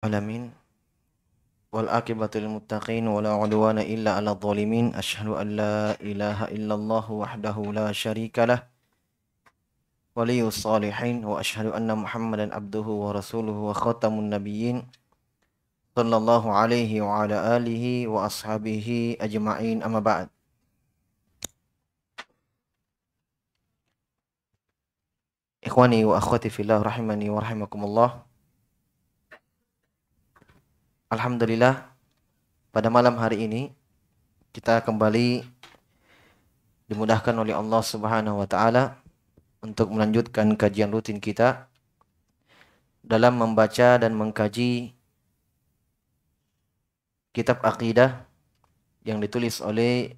العالمين والعاقبة للمتقين ولا عدوان إلا على الظالمين أشهد أن لا إله إلا الله وحده لا شريك له ولي الصالحين وأشهد أن محمدا عبده ورسوله وخاتم النبيين صلى الله عليه وعلى آله وأصحابه أجمعين أما بعد إخواني وأخواتي في الله رحمني ورحمكم الله Alhamdulillah pada malam hari ini kita kembali dimudahkan oleh Allah Subhanahu wa taala untuk melanjutkan kajian rutin kita dalam membaca dan mengkaji kitab akidah yang ditulis oleh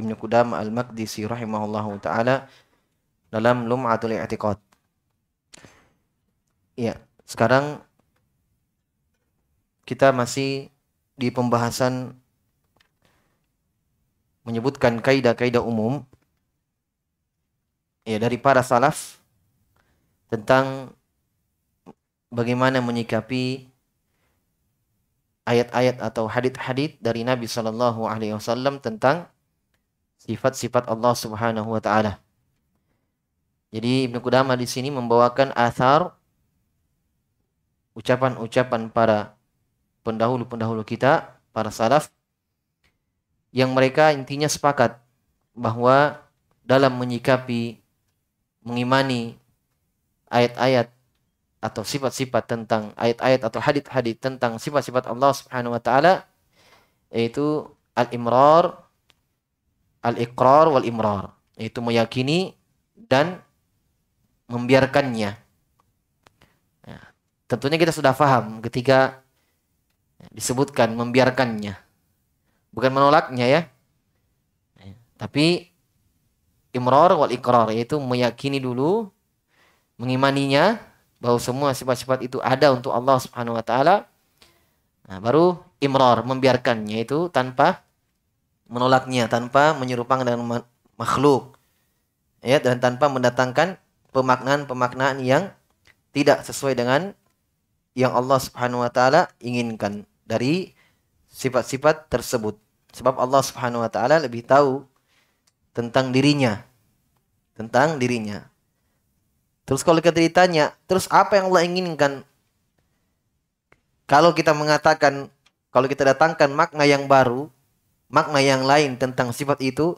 Ibnu Qudam Al-Maqdisi rahimahullahu taala dalam Lum'atul I'tiqad. Ya, sekarang kita masih di pembahasan menyebutkan kaidah-kaidah umum ya dari para salaf tentang bagaimana menyikapi ayat-ayat atau hadit-hadit dari Nabi Shallallahu Alaihi Wasallam tentang sifat-sifat Allah Subhanahu Wa Taala. Jadi Ibnu Kudama di sini membawakan asar ucapan-ucapan para pendahulu-pendahulu kita, para salaf, yang mereka intinya sepakat bahwa dalam menyikapi, mengimani ayat-ayat atau sifat-sifat tentang ayat-ayat atau hadit-hadit tentang sifat-sifat Allah Subhanahu wa taala yaitu al-imrar, al-iqrar wal imrar, yaitu meyakini dan membiarkannya. Ya, tentunya kita sudah faham ketika disebutkan membiarkannya. Bukan menolaknya ya. Tapi imror wal ikrar yaitu meyakini dulu mengimaninya bahwa semua sifat-sifat itu ada untuk Allah Subhanahu wa taala. Nah, baru imror membiarkannya itu tanpa menolaknya, tanpa menyerupang dengan makhluk. Ya, dan tanpa mendatangkan pemaknaan-pemaknaan yang tidak sesuai dengan yang Allah Subhanahu wa taala inginkan dari sifat-sifat tersebut. Sebab Allah Subhanahu wa taala lebih tahu tentang dirinya. Tentang dirinya. Terus kalau kita ditanya, terus apa yang Allah inginkan? Kalau kita mengatakan, kalau kita datangkan makna yang baru, makna yang lain tentang sifat itu,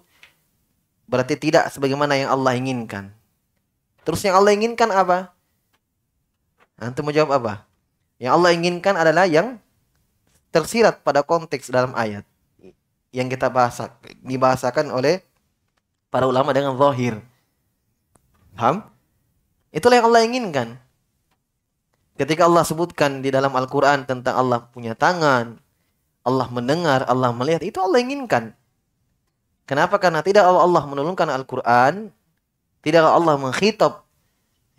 berarti tidak sebagaimana yang Allah inginkan. Terus yang Allah inginkan apa? Antum nah, mau jawab apa? Yang Allah inginkan adalah yang tersirat pada konteks dalam ayat yang kita bahas dibahasakan oleh para ulama dengan zahir. Paham? Itulah yang Allah inginkan. Ketika Allah sebutkan di dalam Al-Quran tentang Allah punya tangan, Allah mendengar, Allah melihat, itu Allah inginkan. Kenapa? Karena tidak Allah menurunkan Al-Quran, tidak Allah mengkhitab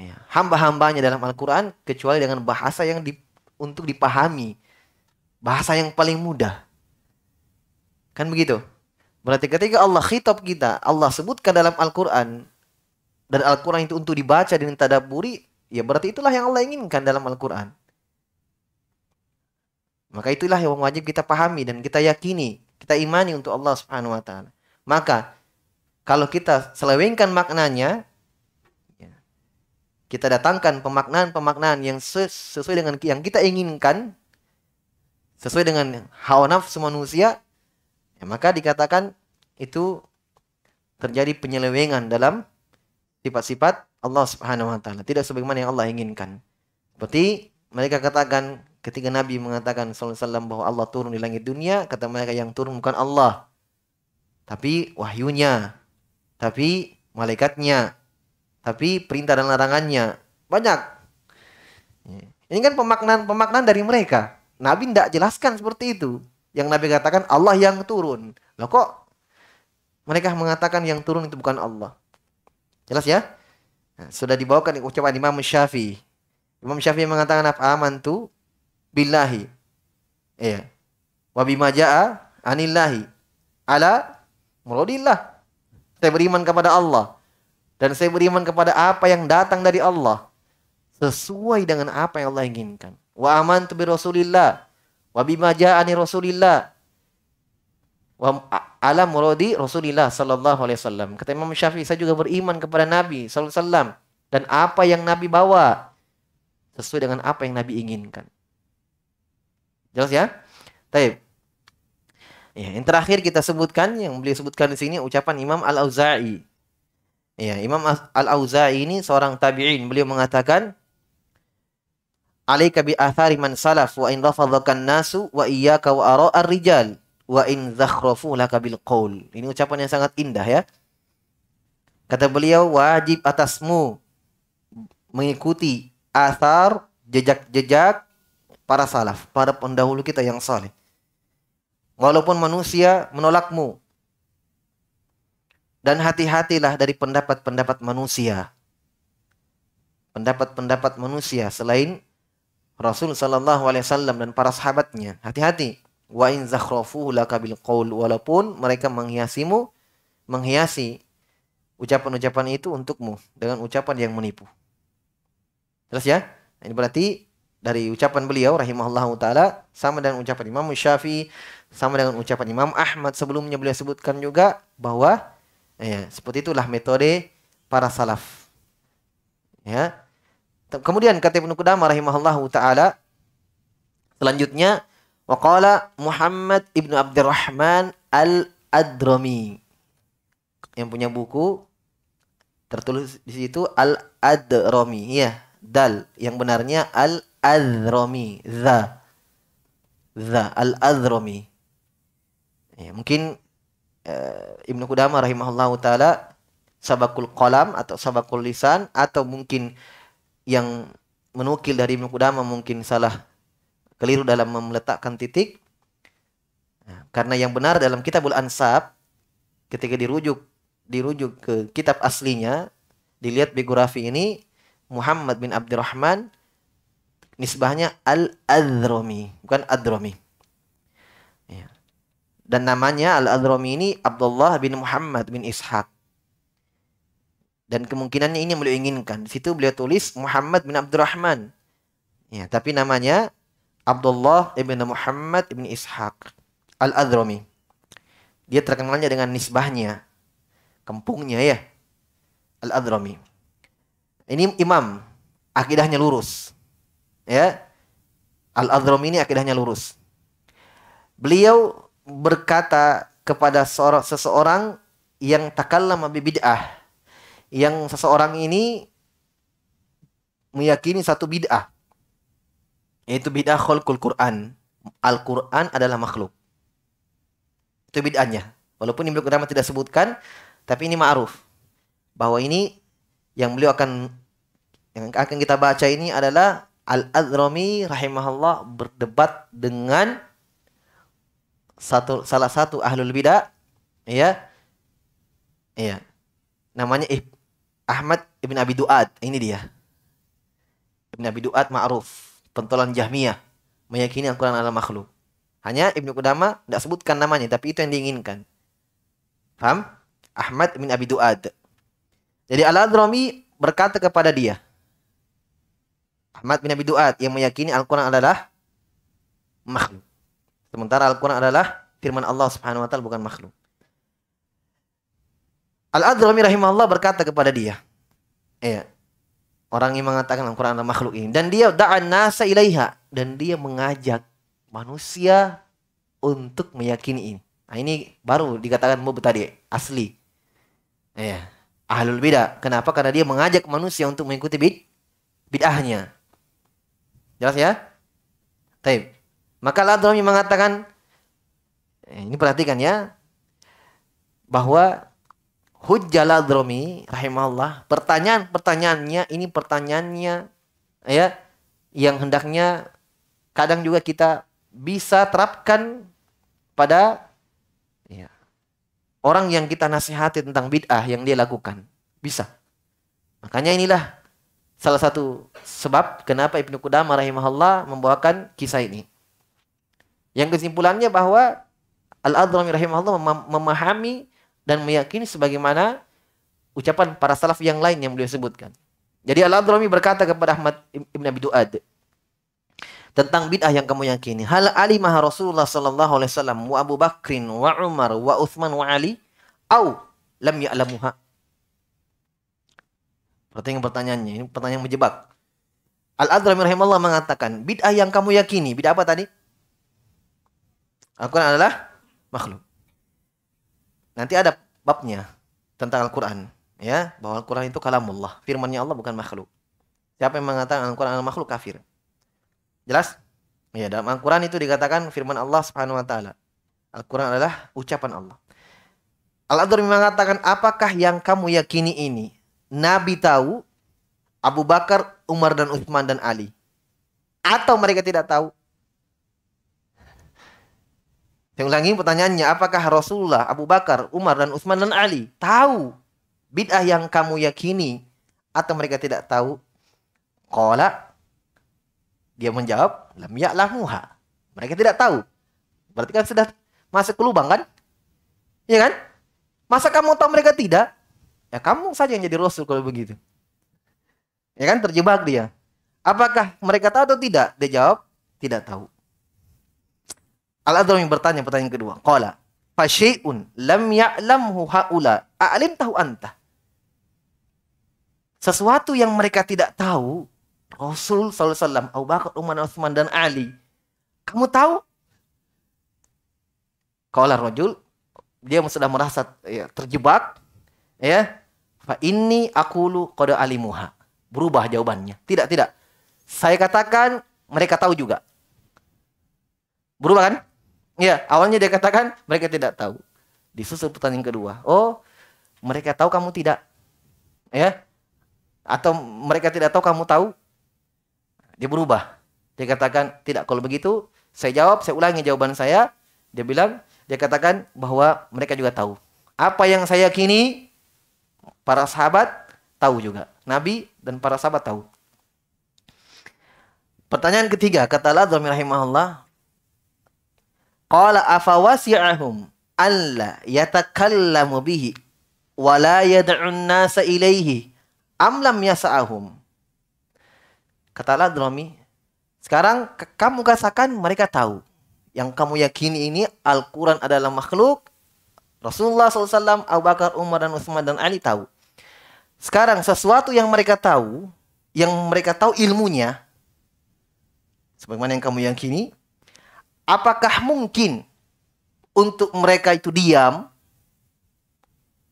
ya, hamba-hambanya dalam Al-Quran, kecuali dengan bahasa yang di, untuk dipahami Bahasa yang paling mudah. Kan begitu? Berarti ketika Allah khitab kita, Allah sebutkan dalam Al-Quran, dan Al-Quran itu untuk dibaca dan tadaburi, ya berarti itulah yang Allah inginkan dalam Al-Quran. Maka itulah yang wajib kita pahami dan kita yakini, kita imani untuk Allah Subhanahu wa taala. Maka kalau kita selewengkan maknanya, ya, kita datangkan pemaknaan-pemaknaan yang sesuai dengan yang kita inginkan, sesuai dengan hawa nafsu manusia, ya maka dikatakan itu terjadi penyelewengan dalam sifat-sifat Allah Subhanahu wa taala, tidak sebagaimana yang Allah inginkan. Seperti mereka katakan ketika Nabi mengatakan sallallahu alaihi wasallam bahwa Allah turun di langit dunia, kata mereka yang turun bukan Allah, tapi wahyunya, tapi malaikatnya, tapi perintah dan larangannya. Banyak. Ini kan pemaknaan pemaknaan dari mereka. Nabi tidak jelaskan seperti itu. Yang Nabi katakan Allah yang turun. Loh kok mereka mengatakan yang turun itu bukan Allah. Jelas ya? Nah, sudah dibawakan ucapan Imam Syafi'i. Imam Syafi'i mengatakan apa? tu billahi. Iya. Wa bima jaa anillahi ala muradillah. Saya beriman kepada Allah dan saya beriman kepada apa yang datang dari Allah sesuai dengan apa yang Allah inginkan wa tu bi Rasulillah wa bima ja'ani Rasulillah wa ala muradi Rasulillah sallallahu alaihi wasallam. Kata Imam Syafi'i, saya juga beriman kepada Nabi sallallahu alaihi wasallam dan apa yang Nabi bawa sesuai dengan apa yang Nabi inginkan. Jelas ya? Taib. Ya, yang terakhir kita sebutkan yang beliau sebutkan di sini ucapan Imam Al-Auza'i. Ya, Imam Al-Auza'i ini seorang tabi'in. Beliau mengatakan alaika bi athari man salaf wa in rafadhakan nasu wa iyyaka wa ara'ar rijal wa in zakhrafu laka bil qaul. Ini ucapan yang sangat indah ya. Kata beliau wajib atasmu mengikuti athar jejak-jejak para salaf, para pendahulu kita yang saleh. Walaupun manusia menolakmu. Dan hati-hatilah dari pendapat-pendapat manusia. Pendapat-pendapat manusia selain Rasul Shallallahu Alaihi Wasallam dan para sahabatnya. Hati-hati. Wa in zakhrafuhu laka bil qaul walaupun mereka menghiasimu menghiasi ucapan-ucapan itu untukmu dengan ucapan yang menipu. Jelas ya? Nah, ini berarti dari ucapan beliau rahimahullah taala sama dengan ucapan Imam Syafi'i, sama dengan ucapan Imam Ahmad sebelumnya beliau sebutkan juga bahwa ya, seperti itulah metode para salaf. Ya, Kemudian kata Ibnu Qudamah rahimahullahu taala selanjutnya waqala Muhammad Ibnu Abdurrahman Al-Adrami yang punya buku tertulis di situ Al-Adrami ya dal yang benarnya Al-Adrami za za Al-Adrami ya, mungkin uh, Ibnu Qudamah rahimahullahu taala sabakul kolam atau sabakul lisan atau mungkin yang menukil dari Mukudama mungkin salah keliru dalam meletakkan titik. Ya, karena yang benar dalam Kitabul Ansab ketika dirujuk dirujuk ke kitab aslinya dilihat biografi ini Muhammad bin Abdurrahman nisbahnya Al-Adromi bukan Adromi ya. dan namanya Al-Adromi ini Abdullah bin Muhammad bin Ishaq dan kemungkinannya ini yang beliau inginkan. Di Situ beliau tulis Muhammad bin Abdurrahman. Ya, tapi namanya Abdullah ibn Muhammad ibn Ishaq al adrami Dia terkenalnya dengan nisbahnya, kempungnya ya, al adrami Ini imam, akidahnya lurus. Ya. al adrami ini akidahnya lurus. Beliau berkata kepada seseorang yang takallama bid'ah yang seseorang ini meyakini satu bid'ah yaitu bid'ah khulqul Quran. Al-Quran adalah makhluk. Itu bid'ahnya. Walaupun Ibnu Qudamah tidak sebutkan, tapi ini ma'ruf. Bahwa ini yang beliau akan yang akan kita baca ini adalah Al-Azrami rahimahullah berdebat dengan satu salah satu ahlul bidah ya. Iya. Namanya Ahmad ibn Abi Duat, ini dia. Ibn Abi Duat ma'ruf, pentolan Jahmiyah, meyakini Al-Quran adalah makhluk. Hanya Ibnu Qudama tidak sebutkan namanya, tapi itu yang diinginkan. Faham? Ahmad bin Abi Duat. Jadi Al-Adrami berkata kepada dia, Ahmad bin Abi Duat yang meyakini Al-Quran adalah makhluk. Sementara Al-Quran adalah firman Allah subhanahu wa ta'ala bukan makhluk. Al-Adrami rahimahullah berkata kepada dia. Iya. Orang yang mengatakan Al-Quran adalah makhluk ini. Dan dia da'an nasa ilaiha. Dan dia mengajak manusia untuk meyakini ini. Nah ini baru dikatakan mubtadi tadi. Asli. Iya. Ahlul bidah. Kenapa? Karena dia mengajak manusia untuk mengikuti bid bid'ahnya. Jelas ya? Taib. Maka Al-Adrami mengatakan, eh, ini perhatikan ya, bahwa Hujjal Adromi rahimahullah pertanyaan pertanyaannya ini pertanyaannya ya yang hendaknya kadang juga kita bisa terapkan pada ya, orang yang kita nasihati tentang bid'ah yang dia lakukan bisa makanya inilah salah satu sebab kenapa Ibnu Qudamah rahimahullah membawakan kisah ini yang kesimpulannya bahwa Al-Adrami rahimahullah memahami dan meyakini sebagaimana ucapan para salaf yang lain yang beliau sebutkan. Jadi Al-Adrami berkata kepada Ahmad Ibn Abi Duad tentang bid'ah yang kamu yakini. Hal alimah Rasulullah sallallahu alaihi wasallam wa Abu Bakrin wa Umar wa Uthman wa Ali au lam ya'lamuha. Pertanyaan pertanyaannya ini pertanyaan menjebak. Al-Adrami rahimahullah mengatakan, bid'ah yang kamu yakini, bid'ah apa tadi? Al-Quran adalah makhluk. Nanti ada babnya tentang Al-Qur'an, ya, bahwa Al-Qur'an itu kalamullah, firmannya Allah bukan makhluk. Siapa yang mengatakan Al-Qur'an adalah makhluk kafir. Jelas? Ya, dalam Al-Qur'an itu dikatakan firman Allah Subhanahu wa taala. Al-Qur'an adalah ucapan Allah. al memang mengatakan, "Apakah yang kamu yakini ini?" Nabi tahu Abu Bakar, Umar dan Utsman dan Ali. Atau mereka tidak tahu? Saya ulangi pertanyaannya, apakah Rasulullah, Abu Bakar, Umar, dan Utsman dan Ali tahu bid'ah yang kamu yakini atau mereka tidak tahu? Kola dia menjawab, lam ya'lamuha. Mereka tidak tahu. Berarti kan sudah masuk ke lubang kan? Iya kan? Masa kamu tahu mereka tidak? Ya kamu saja yang jadi rasul kalau begitu. Ya kan terjebak dia. Apakah mereka tahu atau tidak? Dia jawab, tidak tahu. Al-Adram yang bertanya pertanyaan kedua. Qala fasyiun lam ya'lamhu haula Aalim tahu anta. Sesuatu yang mereka tidak tahu Rasul SAW, Abu Bakar, Umar, Utsman dan Ali. Kamu tahu? Qala rajul dia sudah merasa ya, terjebak ya fa inni akulu qad alimuha berubah jawabannya tidak tidak saya katakan mereka tahu juga berubah kan Ya, awalnya dia katakan mereka tidak tahu. Disusul pertanyaan kedua. Oh, mereka tahu kamu tidak. Ya. Atau mereka tidak tahu kamu tahu. Dia berubah. Dia katakan, "Tidak, kalau begitu saya jawab, saya ulangi jawaban saya." Dia bilang, dia katakan bahwa mereka juga tahu. Apa yang saya kini para sahabat tahu juga. Nabi dan para sahabat tahu. Pertanyaan ketiga, kata Allah, Qala afawasi'ahum la yatakallamu bihi wa la yad'un nasa ilaihi am lam yasa'ahum. Katalah Dromi, sekarang kamu katakan mereka tahu. Yang kamu yakini ini Al-Quran adalah makhluk. Rasulullah SAW, Abu Bakar, Umar, dan Utsman dan Ali tahu. Sekarang sesuatu yang mereka tahu, yang mereka tahu ilmunya, sebagaimana yang kamu yakini, Apakah mungkin untuk mereka itu diam?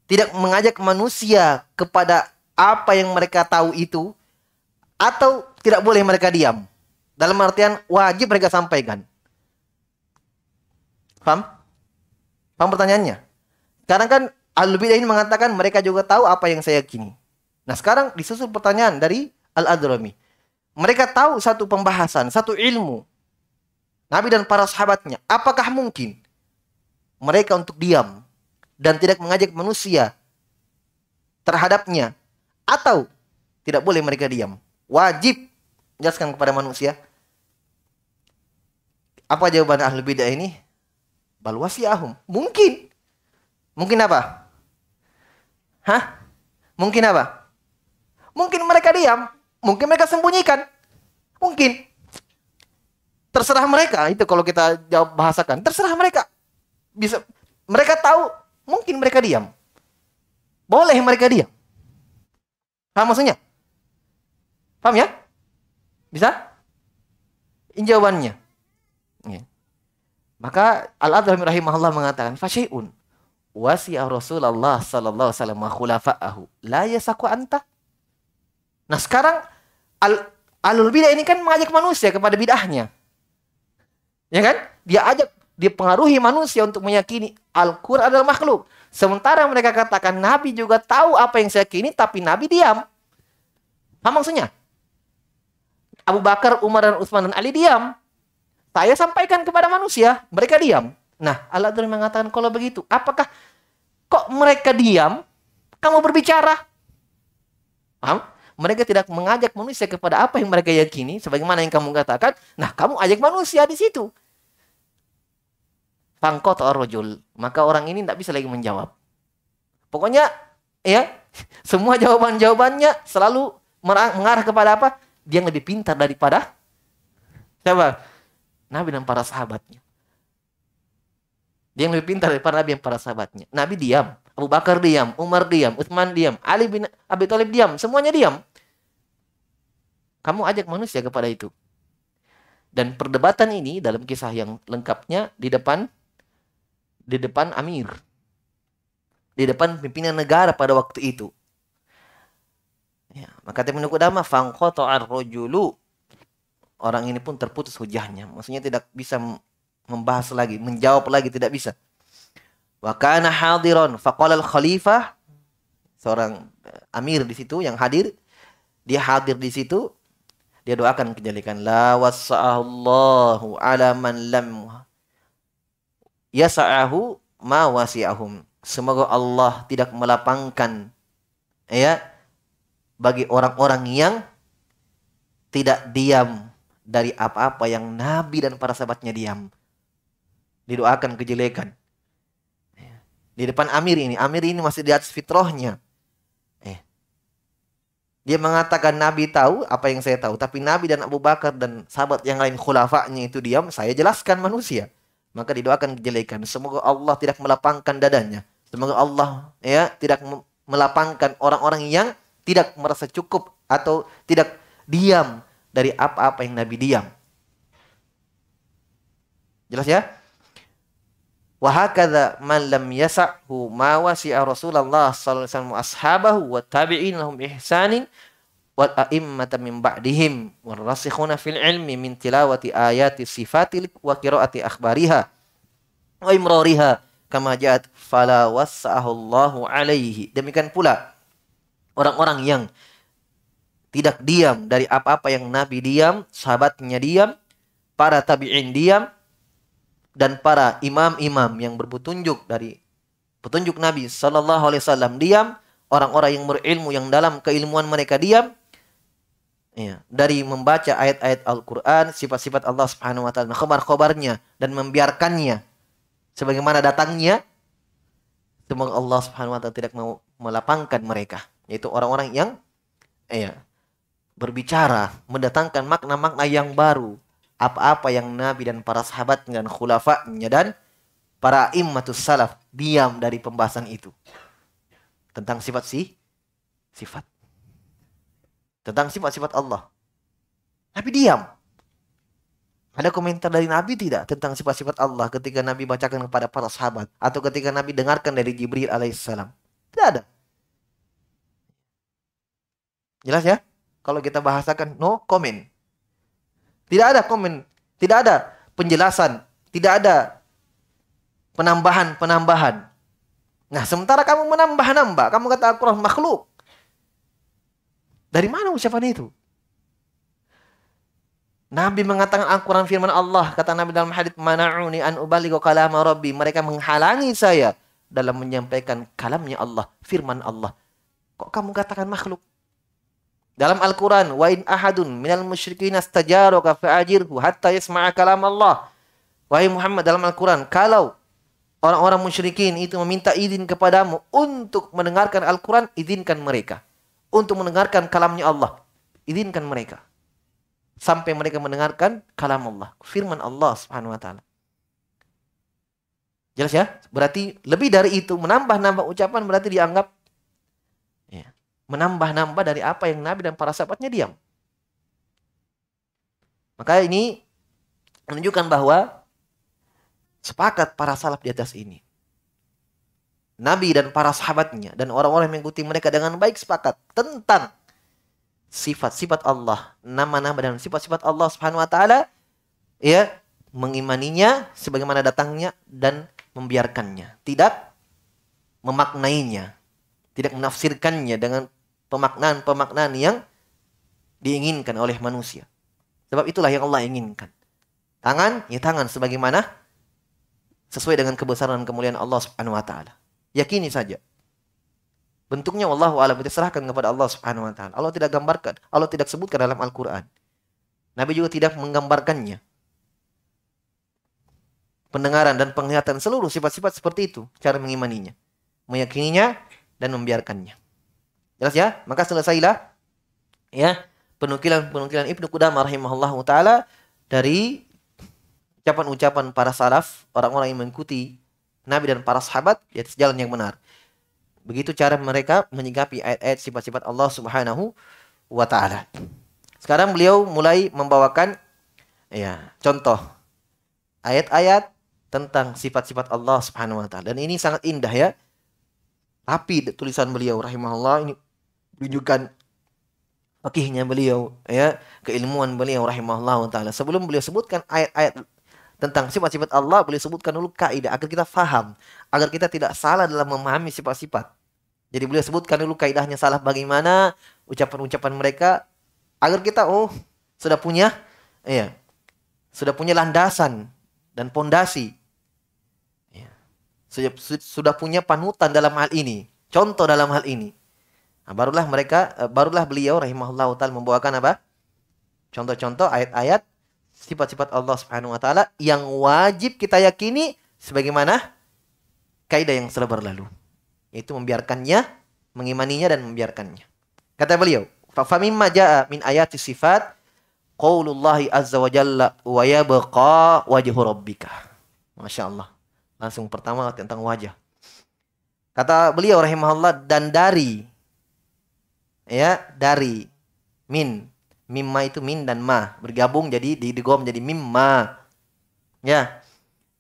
Tidak mengajak manusia kepada apa yang mereka tahu itu? Atau tidak boleh mereka diam? Dalam artian wajib mereka sampaikan. Paham? Paham pertanyaannya? Sekarang kan Al-Bidah ini mengatakan mereka juga tahu apa yang saya yakini. Nah sekarang disusul pertanyaan dari Al-Adrami. Mereka tahu satu pembahasan, satu ilmu Nabi dan para sahabatnya, apakah mungkin mereka untuk diam dan tidak mengajak manusia terhadapnya atau tidak boleh mereka diam? Wajib jelaskan kepada manusia. Apa jawaban ahli bidah ini? Baluasi ahum, Mungkin. Mungkin apa? Hah? Mungkin apa? Mungkin mereka diam, mungkin mereka sembunyikan. Mungkin terserah mereka itu kalau kita jawab bahasakan terserah mereka bisa mereka tahu mungkin mereka diam boleh mereka diam paham maksudnya paham ya bisa ini jawabannya ya. maka al adham rahimahullah mengatakan fasyun wasi'a Rasulullah sallallahu alaihi wasallam la yasaku anta nah sekarang al alul bidah ini kan mengajak manusia kepada bidahnya Ya kan? Dia ajak, dia pengaruhi manusia untuk meyakini Al-Quran adalah makhluk. Sementara mereka katakan Nabi juga tahu apa yang saya yakini, tapi Nabi diam. Apa maksudnya? Abu Bakar, Umar, dan Utsman dan Ali diam. Saya sampaikan kepada manusia, mereka diam. Nah, Allah Tuhan mengatakan kalau begitu, apakah kok mereka diam? Kamu berbicara. Paham? mereka tidak mengajak manusia kepada apa yang mereka yakini, sebagaimana yang kamu katakan. Nah, kamu ajak manusia di situ. Pangkot Rojul. Maka orang ini tidak bisa lagi menjawab. Pokoknya, ya, semua jawaban-jawabannya selalu mengarah kepada apa? Dia yang lebih pintar daripada siapa? Nabi dan para sahabatnya. Dia yang lebih pintar daripada Nabi dan para sahabatnya. Nabi diam. Abu Bakar diam, Umar diam, Utsman diam, Ali bin Abi Thalib diam, semuanya diam. Kamu ajak manusia kepada itu. Dan perdebatan ini dalam kisah yang lengkapnya di depan di depan amir. Di depan pimpinan negara pada waktu itu. Ya, maka Ibnu Qudama fangqata'ar rajulu orang ini pun terputus hujahnya. Maksudnya tidak bisa membahas lagi, menjawab lagi tidak bisa. Wa kana hadiran faqala al-khalifah seorang eh, amir di situ yang hadir dia hadir di situ dia doakan kejelekan la wasa'allahu ala man lam yasa'ahu ma wasi'ahum semoga Allah tidak melapangkan ya bagi orang-orang yang tidak diam dari apa-apa yang nabi dan para sahabatnya diam didoakan kejelekan di depan Amir ini. Amir ini masih di atas fitrohnya Eh. Dia mengatakan Nabi tahu apa yang saya tahu. Tapi Nabi dan Abu Bakar dan sahabat yang lain khulafaknya itu diam. Saya jelaskan manusia. Maka didoakan kejelekan. Semoga Allah tidak melapangkan dadanya. Semoga Allah ya tidak melapangkan orang-orang yang tidak merasa cukup atau tidak diam dari apa-apa yang Nabi diam. Jelas ya? Wa man lam yasa'hu ma wasi'a Rasulullah sallallahu ashabahu wa tabi'in lahum ihsanin wal a'immata min ba'dihim wal rasikhuna fil ilmi min tilawati ayati wa akhbariha wa imrariha kama ja'at demikian pula orang-orang yang tidak diam dari apa-apa yang Nabi diam, sahabatnya diam, para tabi'in diam, dan para imam-imam yang berpetunjuk dari petunjuk Nabi Shallallahu Alaihi Wasallam diam, orang-orang yang berilmu yang dalam keilmuan mereka diam, ya, dari membaca ayat-ayat Al-Quran, sifat-sifat Allah Subhanahu Wa Taala, khobar-khobarnya dan membiarkannya, sebagaimana datangnya, semoga Allah Subhanahu Wa Taala tidak mau melapangkan mereka, yaitu orang-orang yang, ya, berbicara, mendatangkan makna-makna yang baru, apa-apa yang Nabi dan para sahabat dan khulafa'nya dan para immatus salaf diam dari pembahasan itu. Tentang sifat si sifat. Tentang sifat-sifat Allah. Nabi diam. Ada komentar dari Nabi tidak tentang sifat-sifat Allah ketika Nabi bacakan kepada para sahabat atau ketika Nabi dengarkan dari Jibril alaihissalam? Tidak ada. Jelas ya? Kalau kita bahasakan no comment. Tidak ada komen, tidak ada penjelasan, tidak ada penambahan-penambahan. Nah, sementara kamu menambah-nambah, kamu kata Al-Quran makhluk. Dari mana ucapan itu? Nabi mengatakan Al-Quran firman Allah, kata Nabi dalam hadits mana'uni an ubaligo kalama rabbi. Mereka menghalangi saya dalam menyampaikan kalamnya Allah, firman Allah. Kok kamu katakan makhluk? Dalam Al-Quran, wa in ahadun minal musyrikin astajaraka fa'ajirhu hatta yasma'a kalam Allah. Wahai Muhammad dalam Al-Quran, kalau orang-orang musyrikin itu meminta izin kepadamu untuk mendengarkan Al-Quran, izinkan mereka. Untuk mendengarkan kalamnya Allah, izinkan mereka. Sampai mereka mendengarkan kalam Allah, firman Allah subhanahu wa ta'ala. Jelas ya? Berarti lebih dari itu, menambah-nambah ucapan berarti dianggap menambah-nambah dari apa yang Nabi dan para sahabatnya diam. Maka ini menunjukkan bahwa sepakat para salaf di atas ini. Nabi dan para sahabatnya dan orang-orang yang mengikuti mereka dengan baik sepakat tentang sifat-sifat Allah, nama-nama dan sifat-sifat Allah Subhanahu wa taala ya mengimaninya sebagaimana datangnya dan membiarkannya, tidak memaknainya, tidak menafsirkannya dengan pemaknaan-pemaknaan yang diinginkan oleh manusia. Sebab itulah yang Allah inginkan. Tangan, ya tangan sebagaimana sesuai dengan kebesaran dan kemuliaan Allah Subhanahu wa taala. Yakini saja. Bentuknya wallahu alam diserahkan kepada Allah Subhanahu wa taala. Allah tidak gambarkan, Allah tidak sebutkan dalam Al-Qur'an. Nabi juga tidak menggambarkannya. Pendengaran dan penglihatan seluruh sifat-sifat seperti itu cara mengimaninya, meyakininya dan membiarkannya. Jelas ya? Maka selesailah ya penukilan-penukilan Ibnu Qudamah rahimahullahu taala dari ucapan-ucapan para salaf, orang-orang yang mengikuti Nabi dan para sahabat di atas jalan yang benar. Begitu cara mereka menyikapi ayat-ayat sifat-sifat Allah Subhanahu wa taala. Sekarang beliau mulai membawakan ya, contoh ayat-ayat tentang sifat-sifat Allah Subhanahu wa taala. Dan ini sangat indah ya. Tapi tulisan beliau rahimahullah ini tunjukkan fakihnya beliau ya keilmuan beliau rahimahullah taala sebelum beliau sebutkan ayat-ayat tentang sifat-sifat Allah beliau sebutkan dulu kaidah agar kita faham agar kita tidak salah dalam memahami sifat-sifat jadi beliau sebutkan dulu kaidahnya salah bagaimana ucapan-ucapan mereka agar kita oh sudah punya ya sudah punya landasan dan pondasi iya. sudah punya panutan dalam hal ini contoh dalam hal ini Nah, barulah mereka eh, barulah beliau rahimahullah taala membawakan apa? Contoh-contoh ayat-ayat sifat-sifat Allah Subhanahu wa taala yang wajib kita yakini sebagaimana kaidah yang selebar berlalu yaitu membiarkannya, mengimaninya dan membiarkannya. Kata beliau, fa ma jaa min ayati sifat qaulullahi azza wa jalla wa yabqa wajhu rabbika. Masya Langsung pertama tentang wajah. Kata beliau rahimahullah dan dari ya dari min mimma itu min dan ma bergabung jadi di gom jadi mimma ya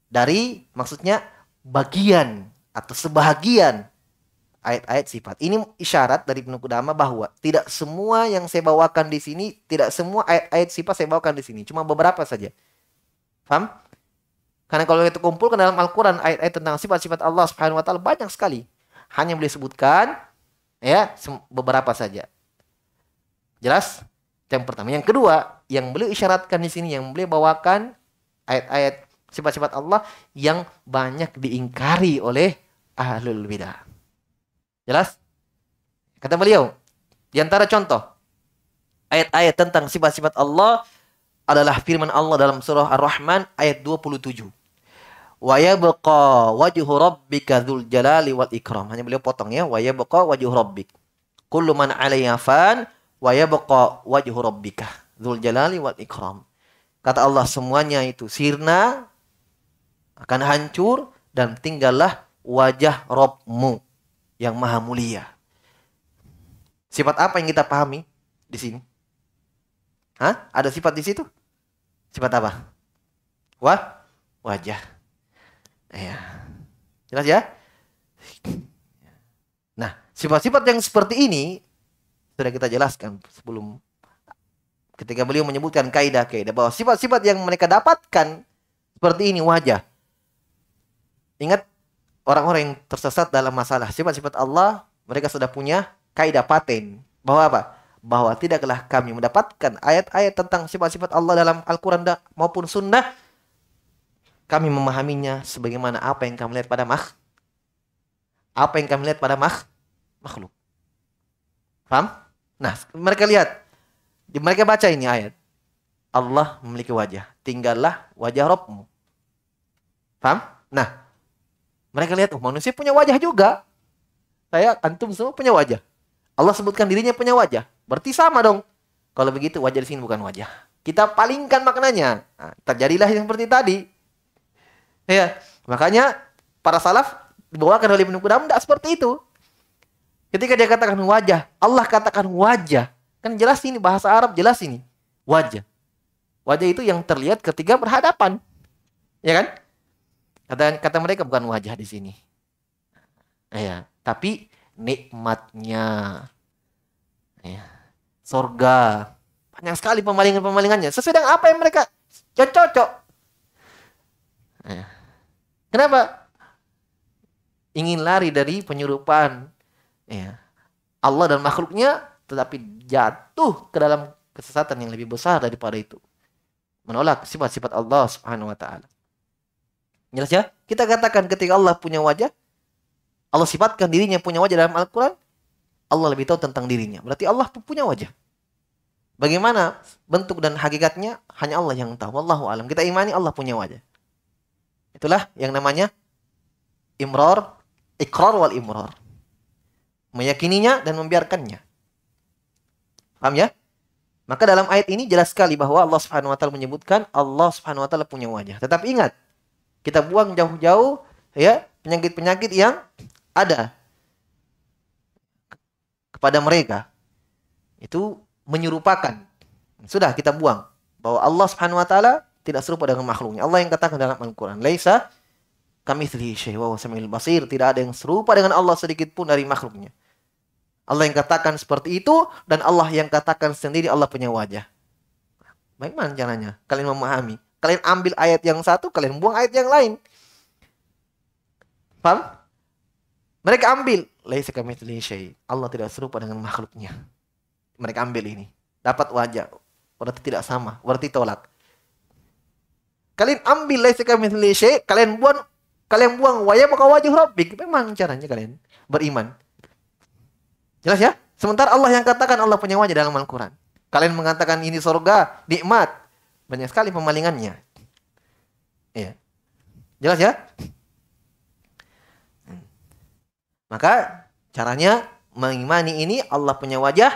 dari maksudnya bagian atau sebahagian ayat-ayat sifat ini isyarat dari Ibnu Qudama bahwa tidak semua yang saya bawakan di sini tidak semua ayat-ayat sifat saya bawakan di sini cuma beberapa saja paham karena kalau kita kumpulkan dalam Al-Quran ayat-ayat tentang sifat-sifat Allah Subhanahu Wa Taala banyak sekali hanya boleh sebutkan Ya, beberapa saja. Jelas? Yang pertama, yang kedua, yang beliau isyaratkan di sini, yang beliau bawakan ayat-ayat sifat-sifat Allah yang banyak diingkari oleh ahlul bidah. Jelas? Kata beliau, di antara contoh ayat-ayat tentang sifat-sifat Allah adalah firman Allah dalam surah Ar-Rahman ayat 27 wa yabqa wajhu rabbika dzul jalali wal ikram. Hanya beliau potong ya, wa yabqa wajhu rabbik. Kullu man 'alayha fan wa yabqa wajhu rabbika dzul jalali wal ikram. Kata Allah semuanya itu sirna akan hancur dan tinggallah wajah Robmu yang maha mulia. Sifat apa yang kita pahami di sini? Hah? Ada sifat di situ? Sifat apa? Wah, wajah. Ya. Jelas ya? Nah, sifat-sifat yang seperti ini sudah kita jelaskan sebelum ketika beliau menyebutkan kaidah-kaidah bahwa sifat-sifat yang mereka dapatkan seperti ini wajah. Ingat orang-orang yang tersesat dalam masalah sifat-sifat Allah, mereka sudah punya kaidah paten bahwa apa? Bahwa tidaklah kami mendapatkan ayat-ayat tentang sifat-sifat Allah dalam Al-Qur'an maupun sunnah kami memahaminya sebagaimana apa yang kami lihat pada makh apa yang kami lihat pada makh makhluk. Paham? Nah, mereka lihat mereka baca ini ayat. Allah memiliki wajah. Tinggallah wajah Robmu. Paham? Nah, mereka lihat, oh manusia punya wajah juga. Saya, antum semua punya wajah. Allah sebutkan dirinya punya wajah. Berarti sama dong. Kalau begitu, wajah di sini bukan wajah. Kita palingkan maknanya. Nah, terjadilah yang seperti tadi. Ya Makanya para salaf dibawakan oleh Ibnu Qudam tidak seperti itu. Ketika dia katakan wajah, Allah katakan wajah. Kan jelas ini bahasa Arab jelas ini. Wajah. Wajah itu yang terlihat ketika berhadapan. Ya kan? Kata kata mereka bukan wajah di sini. Ya, tapi nikmatnya. Ya. Sorga. Banyak sekali pemalingan-pemalingannya. Sesudah apa yang mereka cocok. Ya. Kenapa? Ingin lari dari penyurupan ya, Allah dan makhluknya, tetapi jatuh ke dalam kesesatan yang lebih besar daripada itu. Menolak sifat-sifat Allah Subhanahu wa taala. Jelas ya? Kita katakan ketika Allah punya wajah, Allah sifatkan dirinya punya wajah dalam Al-Quran, Allah lebih tahu tentang dirinya. Berarti Allah punya wajah. Bagaimana bentuk dan hakikatnya hanya Allah yang tahu. Wallahu alam. Kita imani Allah punya wajah. Itulah yang namanya imror, ikrar wal imror. Meyakininya dan membiarkannya. Paham ya? Maka dalam ayat ini jelas sekali bahwa Allah Subhanahu wa taala menyebutkan Allah Subhanahu wa taala punya wajah. Tetapi ingat, kita buang jauh-jauh ya penyakit-penyakit yang ada kepada mereka. Itu menyerupakan. Sudah kita buang bahwa Allah Subhanahu wa taala tidak serupa dengan makhluknya. Allah yang katakan dalam Al-Quran, Laisa kami syai wa samil basir. Tidak ada yang serupa dengan Allah sedikit pun dari makhluknya. Allah yang katakan seperti itu dan Allah yang katakan sendiri Allah punya wajah. Bagaimana caranya? Kalian memahami. Kalian ambil ayat yang satu, kalian buang ayat yang lain. Paham? Mereka ambil. Laisa kami Allah tidak serupa dengan makhluknya. Mereka ambil ini. Dapat wajah. Berarti tidak sama. Berarti tolak Kalian ambil laisa kalian buang kalian buang waya maka wajah rabbik. Memang caranya kalian beriman. Jelas ya? Sementara Allah yang katakan Allah punya wajah dalam Al-Qur'an. Kalian mengatakan ini surga, nikmat. Banyak sekali pemalingannya. ya Jelas ya? Hmm. Maka caranya mengimani ini Allah punya wajah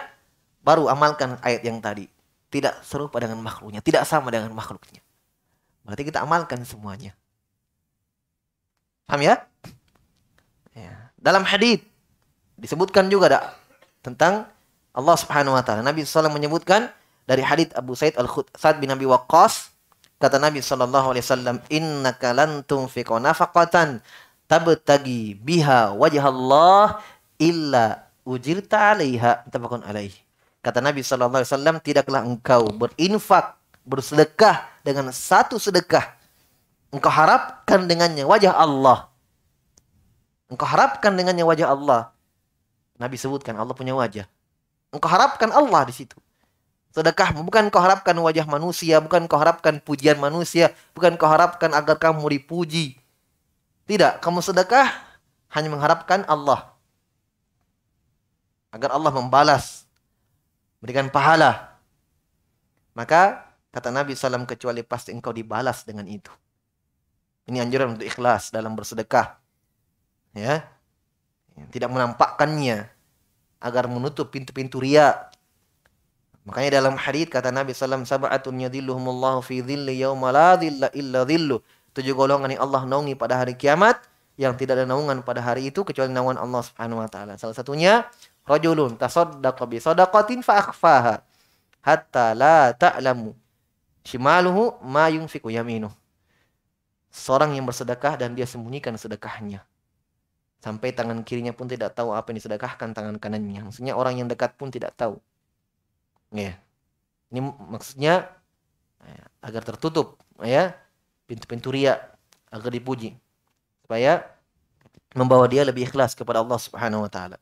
baru amalkan ayat yang tadi. Tidak serupa dengan makhluknya, tidak sama dengan makhluknya. Berarti kita amalkan semuanya. Paham ya? ya. Dalam hadith disebutkan juga ada tentang Allah Subhanahu wa taala. Nabi SAW menyebutkan dari hadith Abu Said al khudsad bin Abi Waqqas kata Nabi sallallahu alaihi wasallam innaka lan tunfiqa nafaqatan tabtagi biha Allah illa ujirta 'alaiha tabakun 'alaihi. Kata Nabi sallallahu alaihi wasallam tidaklah engkau berinfak bersedekah dengan satu sedekah engkau harapkan dengannya wajah Allah. Engkau harapkan dengannya wajah Allah. Nabi sebutkan Allah punya wajah. Engkau harapkan Allah di situ. sedekah bukan kau harapkan wajah manusia, bukan kau harapkan pujian manusia, bukan kau harapkan agar kamu dipuji. Tidak, kamu sedekah hanya mengharapkan Allah. Agar Allah membalas, memberikan pahala. Maka Kata Nabi SAW, kecuali pasti engkau dibalas dengan itu. Ini anjuran untuk ikhlas dalam bersedekah. Ya. Tidak menampakkannya agar menutup pintu-pintu ria. Makanya dalam hadith kata Nabi SAW, Sabatun yadilluhumullahu fi dhilli yawma la dhilla illa dhillu. Tujuh golongan yang Allah naungi pada hari kiamat, yang tidak ada naungan pada hari itu kecuali naungan Allah Subhanahu wa taala. Salah satunya rajulun tasaddaqa bi sadaqatin fa akhfaha hatta la ta'lamu Shimaluhu ma yunfiku yaminu. Seorang yang bersedekah dan dia sembunyikan sedekahnya. Sampai tangan kirinya pun tidak tahu apa yang disedekahkan tangan kanannya. Maksudnya orang yang dekat pun tidak tahu. Ya. Ini maksudnya ya, agar tertutup ya pintu-pintu ria agar dipuji supaya membawa dia lebih ikhlas kepada Allah Subhanahu wa taala.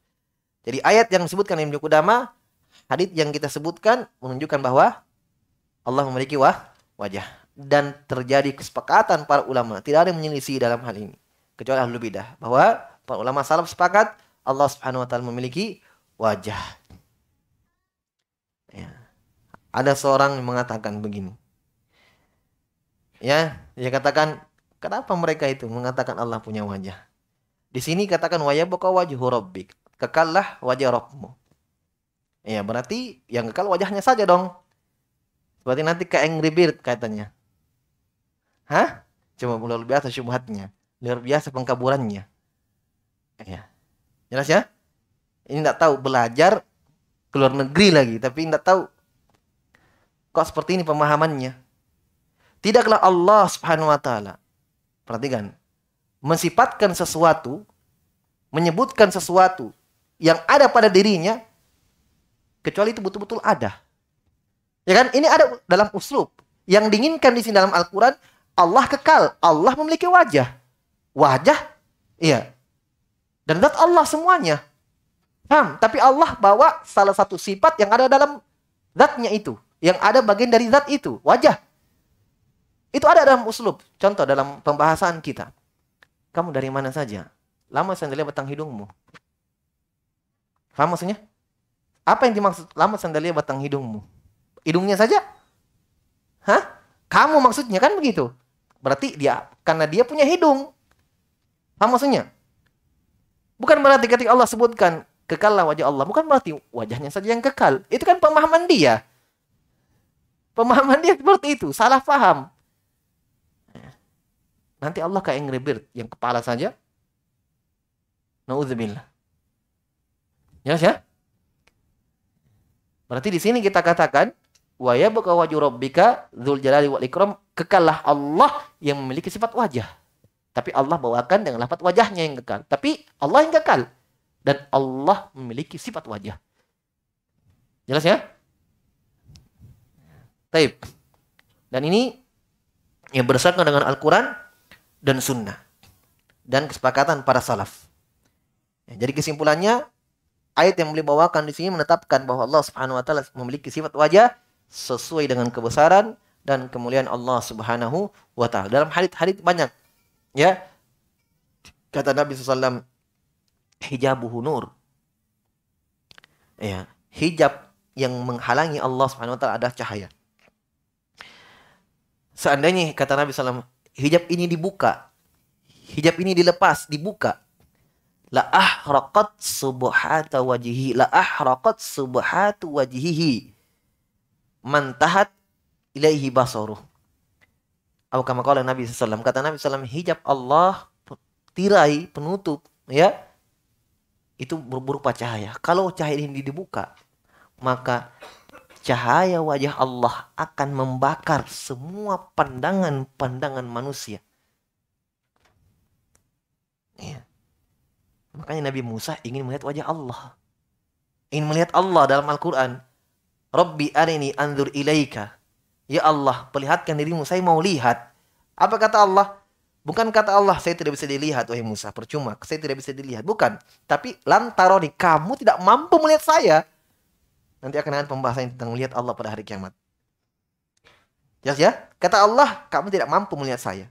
Jadi ayat yang disebutkan Ibnu Qudama, hadis yang kita sebutkan menunjukkan bahwa Allah memiliki wah, wajah dan terjadi kesepakatan para ulama tidak ada yang menyelisih dalam hal ini kecuali ahlul bidah bahwa para ulama salaf sepakat Allah Subhanahu wa taala memiliki wajah. Ya. Ada seorang yang mengatakan begini. Ya, dia katakan kenapa mereka itu mengatakan Allah punya wajah? Di sini katakan wajah bukan wajah rabbik. Kekallah wajah robbmu. Ya, berarti yang kekal wajahnya saja dong. Berarti nanti ke Angry Bird katanya. Hah? Cuma luar biasa syubhatnya. Luar biasa pengkaburannya. Ya. Jelas ya? Ini tidak tahu belajar ke luar negeri lagi. Tapi tidak tahu kok seperti ini pemahamannya. Tidaklah Allah subhanahu wa ta'ala. Perhatikan. Mensifatkan sesuatu. Menyebutkan sesuatu yang ada pada dirinya. Kecuali itu betul-betul ada Ya kan? Ini ada dalam uslub. Yang diinginkan di sini dalam Al-Quran, Allah kekal. Allah memiliki wajah. Wajah, iya. Dan zat Allah semuanya. Paham? Tapi Allah bawa salah satu sifat yang ada dalam zatnya itu. Yang ada bagian dari zat itu. Wajah. Itu ada dalam uslub. Contoh dalam pembahasan kita. Kamu dari mana saja? Lama sandalnya batang hidungmu. Paham maksudnya? Apa yang dimaksud lama sandalnya batang hidungmu? hidungnya saja? Hah? Kamu maksudnya kan begitu? Berarti dia karena dia punya hidung. Apa maksudnya? Bukan berarti ketika Allah sebutkan kekallah wajah Allah, bukan berarti wajahnya saja yang kekal. Itu kan pemahaman dia. Pemahaman dia seperti itu, salah paham. Nanti Allah kayak Angry Bird, yang kepala saja. Nauzubillah. Jelas ya, ya? Berarti di sini kita katakan wa yabqa wajhu rabbika zul jalali wal ikram kekalah Allah yang memiliki sifat wajah tapi Allah bawakan dengan lafaz wajahnya yang kekal tapi Allah yang kekal dan Allah memiliki sifat wajah jelas ya taib dan ini yang berdasarkan dengan Al-Quran dan Sunnah dan kesepakatan para salaf ya, jadi kesimpulannya ayat yang beliau bawakan di sini menetapkan bahwa Allah Subhanahu wa taala memiliki sifat wajah sesuai dengan kebesaran dan kemuliaan Allah Subhanahu wa taala. Dalam hadis-hadis banyak ya. Kata Nabi SAW, hijabuhu nur. Ya, hijab yang menghalangi Allah Subhanahu wa taala adalah cahaya. Seandainya kata Nabi SAW, hijab ini dibuka, hijab ini dilepas, dibuka, la ahraqat subhata wajihi la ahraqat subhatu wajihi mantahat ilaihi basaruh. Atau kama qala Nabi Sallam kata Nabi Sallam hijab Allah tirai penutup ya itu berupa cahaya. Kalau cahaya ini dibuka, maka cahaya wajah Allah akan membakar semua pandangan-pandangan manusia. Ya. Makanya Nabi Musa ingin melihat wajah Allah. Ingin melihat Allah dalam Al-Quran. Rabbi arini anzur ilaika. Ya Allah, perlihatkan dirimu, saya mau lihat. Apa kata Allah? Bukan kata Allah, saya tidak bisa dilihat, wahai Musa, percuma, saya tidak bisa dilihat. Bukan, tapi lantaroni, kamu tidak mampu melihat saya. Nanti akan ada pembahasan tentang melihat Allah pada hari kiamat. Jelas ya? Kata Allah, kamu tidak mampu melihat saya.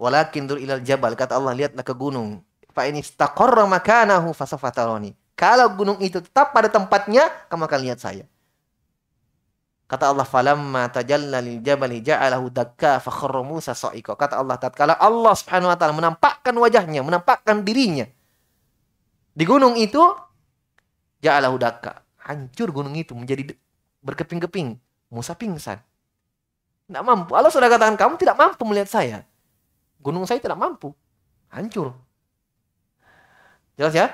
Walakin dur ilal jabal, kata Allah, lihatlah ke gunung. Fa ini istaqarra makanahu fasafataroni. Kalau gunung itu tetap pada tempatnya, kamu akan lihat saya. Kata Allah, "Falamma tajalla lil jabali ja'alahu dakka fa Musa sa'iqa." Kata Allah tatkala Allah Subhanahu wa taala menampakkan wajahnya, menampakkan dirinya. Di gunung itu ja'alahu dakka. Hancur gunung itu menjadi berkeping-keping. Musa pingsan. Tidak mampu. Allah sudah katakan kamu tidak mampu melihat saya. Gunung saya tidak mampu. Hancur. Jelas ya?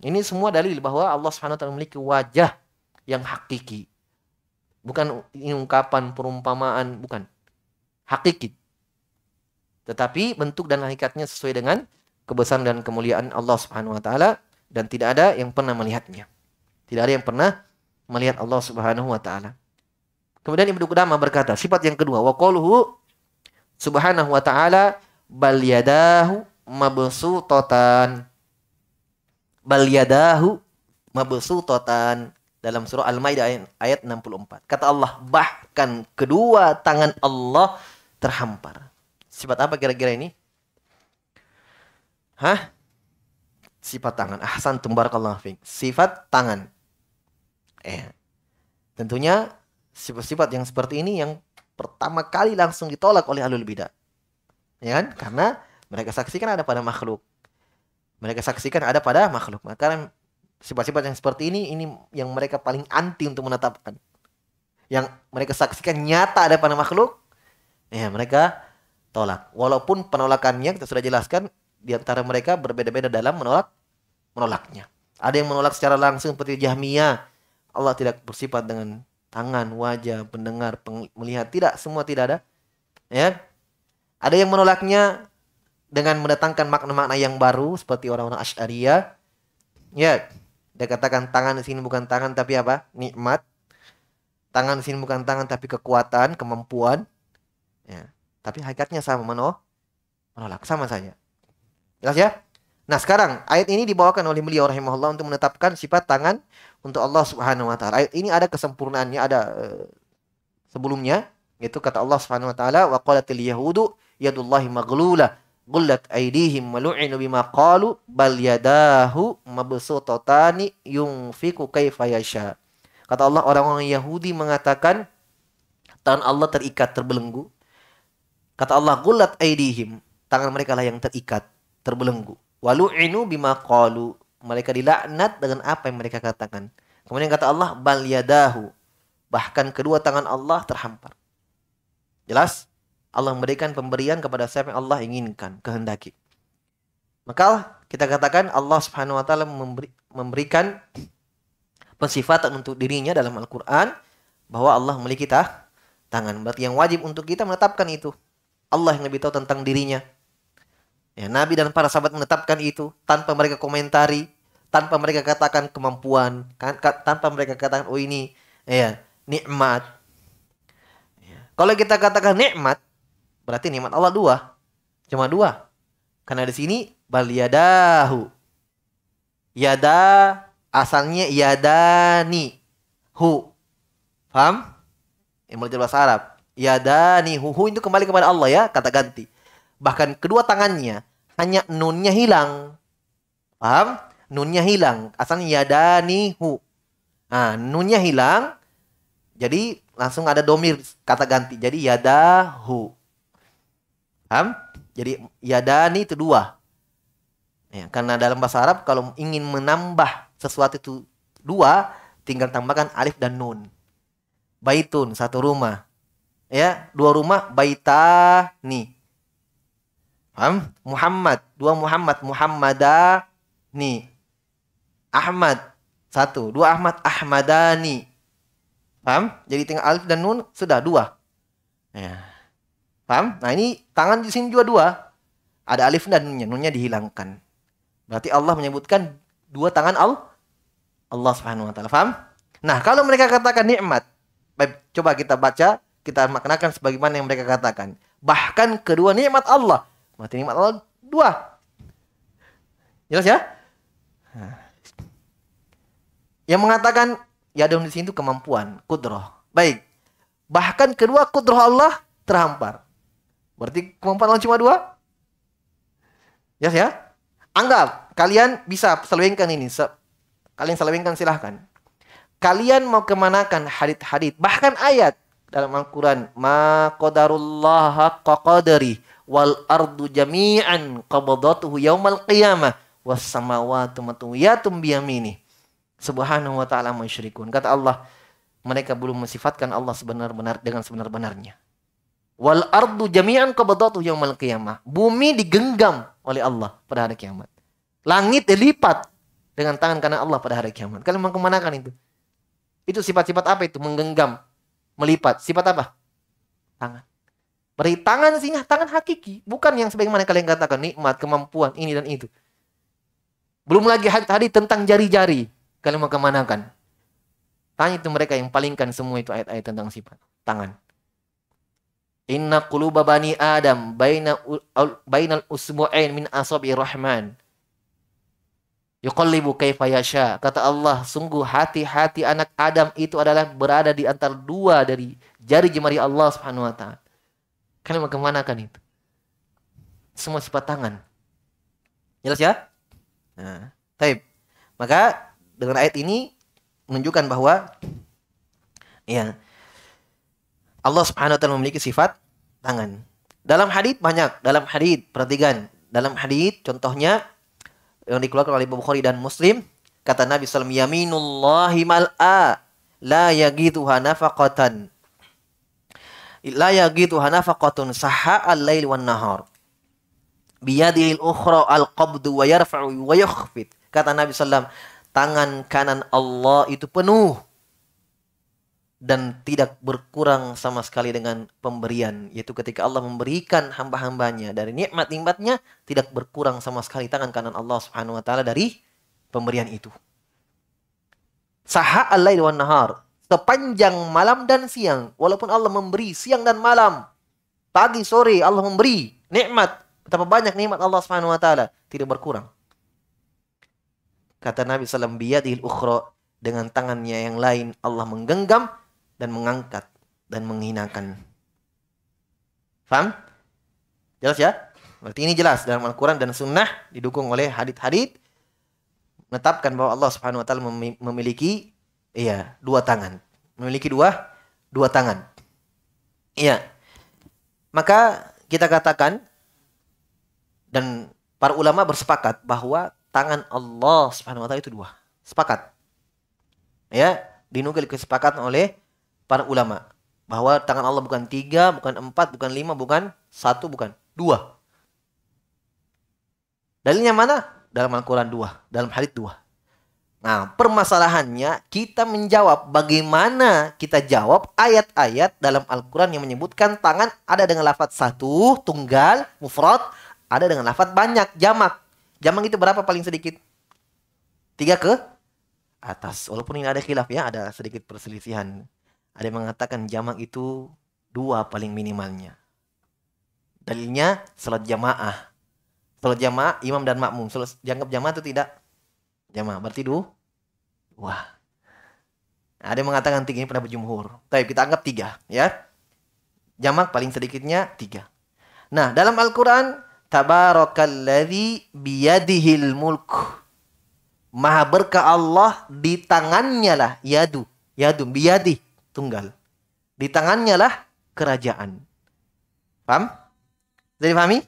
Ini semua dalil bahwa Allah Subhanahu wa taala memiliki wajah yang hakiki. Bukan ini ungkapan perumpamaan, bukan. Hakiki. Tetapi bentuk dan hakikatnya sesuai dengan kebesaran dan kemuliaan Allah Subhanahu wa taala dan tidak ada yang pernah melihatnya. Tidak ada yang pernah melihat Allah Subhanahu wa taala. Kemudian Ibnu Qudamah berkata, sifat yang kedua, wa qaluhu subhanahu wa taala bal yadahu mabsutatan bal yadahu dalam surah Al-Maidah ayat 64. Kata Allah, bahkan kedua tangan Allah terhampar. Sifat apa kira-kira ini? Hah? Sifat tangan. Ahsan kalau maafin Sifat tangan. Eh. Tentunya sifat-sifat yang seperti ini yang pertama kali langsung ditolak oleh alul bidah. Ya kan? Karena mereka saksikan ada pada makhluk mereka saksikan ada pada makhluk. Maka nah, sifat-sifat yang seperti ini ini yang mereka paling anti untuk menetapkan. Yang mereka saksikan nyata ada pada makhluk, ya mereka tolak. Walaupun penolakannya kita sudah jelaskan di antara mereka berbeda-beda dalam menolak menolaknya. Ada yang menolak secara langsung seperti Jahmiyah. Allah tidak bersifat dengan tangan, wajah, pendengar, melihat. Tidak, semua tidak ada. Ya. Ada yang menolaknya dengan mendatangkan makna-makna yang baru seperti orang-orang Asy'ariyah. Ya, dia katakan tangan di sini bukan tangan tapi apa? Nikmat. Tangan di sini bukan tangan tapi kekuatan, kemampuan. Ya, tapi hakikatnya sama menoh menolak sama saja. Jelas ya? Nah, sekarang ayat ini dibawakan oleh beliau rahimahullah untuk menetapkan sifat tangan untuk Allah Subhanahu wa taala. Ayat ini ada kesempurnaannya, ada uh, sebelumnya yaitu kata Allah Subhanahu wa taala wa qalatil yahudu yadullahi maghlula gullat aidihim malu'inu bima qalu bal yadahu mabsutatani yunfiku kaifa yasha. Kata Allah orang-orang Yahudi mengatakan tangan Allah terikat terbelenggu. Kata Allah gullat aidihim, tangan mereka lah yang terikat, terbelenggu. Walu'inu bima qalu, mereka dilaknat dengan apa yang mereka katakan. Kemudian kata Allah bal yadahu, bahkan kedua tangan Allah terhampar. Jelas? Allah memberikan pemberian kepada siapa yang Allah inginkan, kehendaki. Maka kita katakan Allah Subhanahu wa taala memberi, memberikan pensifatan untuk dirinya dalam Al-Qur'an bahwa Allah memiliki kita tangan. Berarti yang wajib untuk kita menetapkan itu. Allah yang lebih tahu tentang dirinya. Ya, Nabi dan para sahabat menetapkan itu tanpa mereka komentari, tanpa mereka katakan kemampuan, kan, tanpa mereka katakan oh ini ya nikmat. Ya. Kalau kita katakan nikmat, Berarti nikmat Allah dua. Cuma dua. Karena di sini baliyadahu. Yada asalnya yadani. Hu. Paham? belajar bahasa Arab. Yadani hu. Hu itu kembali kepada Allah ya, kata ganti. Bahkan kedua tangannya hanya nunnya hilang. Paham? Nunnya hilang. Asalnya yadani hu. Nah, nunnya hilang. Jadi langsung ada domir kata ganti. Jadi yadahu. Ham? Jadi yadani itu dua. Ya, karena dalam bahasa Arab kalau ingin menambah sesuatu itu dua, tinggal tambahkan alif dan nun. Baitun satu rumah. Ya, dua rumah baitani. Paham? Muhammad, dua Muhammad, Muhammadani. Ahmad satu, dua Ahmad, Ahmadani. Paham? Jadi tinggal alif dan nun sudah dua. Ya. Paham? Nah ini tangan di sini juga dua. Ada alif dan nunnya. Nunnya dihilangkan. Berarti Allah menyebutkan dua tangan Allah. Allah subhanahu wa ta'ala. Paham? Nah kalau mereka katakan nikmat. Baik, coba kita baca. Kita maknakan sebagaimana yang mereka katakan. Bahkan kedua nikmat Allah. Berarti nikmat Allah dua. Jelas ya? Nah. Yang mengatakan ya di sini itu kemampuan, kudroh. Baik. Bahkan kedua kudroh Allah terhampar. Berarti kemampuan lawan cuma dua? Yes ya? Anggap kalian bisa selewengkan ini. Se kalian selewengkan silahkan. Kalian mau kemanakan hadit-hadit. Bahkan ayat dalam Al-Quran. Ma qadarullaha qaqadari wal ardu jami'an qabadatuhu yaumal qiyamah wassamawatu samawati biyamini. Subhanahu wa ta'ala musyrikun. Kata Allah, mereka belum mensifatkan Allah sebenar-benar dengan sebenar-benarnya. Wal ardu jami'an yang yaumil qiyamah. Bumi digenggam oleh Allah pada hari kiamat. Langit dilipat dengan tangan karena Allah pada hari kiamat. Kalian mau kemana kan itu? Itu sifat-sifat apa itu? Menggenggam, melipat. Sifat apa? Tangan. Beri tangan sehingga tangan hakiki, bukan yang sebagaimana kalian katakan nikmat, kemampuan ini dan itu. Belum lagi tadi tentang jari-jari kalian mau kemana kan? Tanya itu mereka yang palingkan semua itu ayat-ayat tentang sifat tangan. Inna quluba bani Adam baina bainal usbu'ain min asabi rahman. Yuqallibu kaifa yasha. Kata Allah, sungguh hati-hati anak Adam itu adalah berada di antara dua dari jari jemari Allah Subhanahu wa taala. Kalian mau kemana kan itu? Semua sifat tangan. Jelas ya? Nah, taib. Maka dengan ayat ini menunjukkan bahwa ya Allah Subhanahu wa taala memiliki sifat tangan. Dalam hadis banyak, dalam hadis perhatikan, dalam hadis contohnya yang dikeluarkan oleh Bukhari dan Muslim kata Nabi sallallahu yaminullahi mal'a la yagituha nafaqatan la yagituha nafaqatun saha al-lail wan nahar biyadil ukhra al-qabdu wa yarfa'u wa yukhfid kata Nabi saw tangan kanan Allah itu penuh dan tidak berkurang sama sekali dengan pemberian yaitu ketika Allah memberikan hamba-hambanya dari nikmat-nikmatnya tidak berkurang sama sekali tangan kanan Allah Subhanahu wa taala dari pemberian itu. Saha al wan nahar sepanjang malam dan siang walaupun Allah memberi siang dan malam pagi sore Allah memberi nikmat betapa banyak nikmat Allah Subhanahu wa taala tidak berkurang. Kata Nabi sallallahu alaihi wasallam dengan tangannya yang lain Allah menggenggam dan mengangkat dan menghinakan. Faham? Jelas ya? Berarti ini jelas dalam Al-Quran dan Sunnah didukung oleh hadit-hadit menetapkan bahwa Allah Subhanahu Wa Taala memiliki iya dua tangan, memiliki dua dua tangan. Iya. Maka kita katakan dan para ulama bersepakat bahwa tangan Allah Subhanahu Wa Taala itu dua. Sepakat. Ya, dinukil kesepakatan oleh para ulama bahwa tangan Allah bukan tiga, bukan empat, bukan lima, bukan satu, bukan dua. Dalilnya mana? Dalam Al-Quran dua, dalam hadits dua. Nah, permasalahannya kita menjawab bagaimana kita jawab ayat-ayat dalam Al-Quran yang menyebutkan tangan ada dengan lafat satu, tunggal, mufrad, ada dengan lafat banyak, jamak. Jamak itu berapa paling sedikit? Tiga ke atas. Walaupun ini ada khilaf ya, ada sedikit perselisihan ada yang mengatakan jamak itu dua paling minimalnya. Dalilnya salat jamaah. Salat jamaah imam dan makmum. Salat dianggap jamaah atau tidak? Jamaah berarti du? Wah. Ada yang mengatakan tiga ini pernah berjumhur. Tapi kita anggap tiga ya. Jamak paling sedikitnya tiga. Nah dalam Al-Quran Tabarakalladzi biyadihil mulk. Maha berkah Allah di tangannya lah yadu. Yadu biyadih tunggal. Di tangannya lah kerajaan. Paham? Jadi pahami?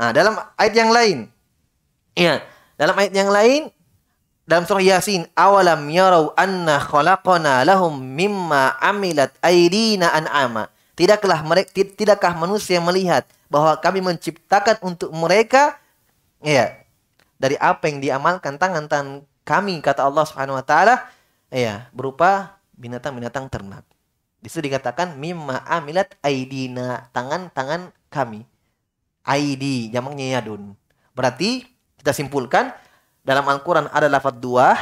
Nah, dalam ayat yang lain. Iya, dalam ayat yang lain dalam surah Yasin, awalam yarau anna khalaqona lahum mimma amilat aidina an'ama. tidaklah mereka tidakkah manusia melihat bahwa kami menciptakan untuk mereka ya dari apa yang diamalkan tangan-tangan kami kata Allah Subhanahu wa taala ya berupa binatang-binatang ternak. Di situ dikatakan mimma amilat aidina, tangan-tangan kami. Aidi, jamaknya yadun. Berarti kita simpulkan dalam Al-Qur'an ada lafaz dua,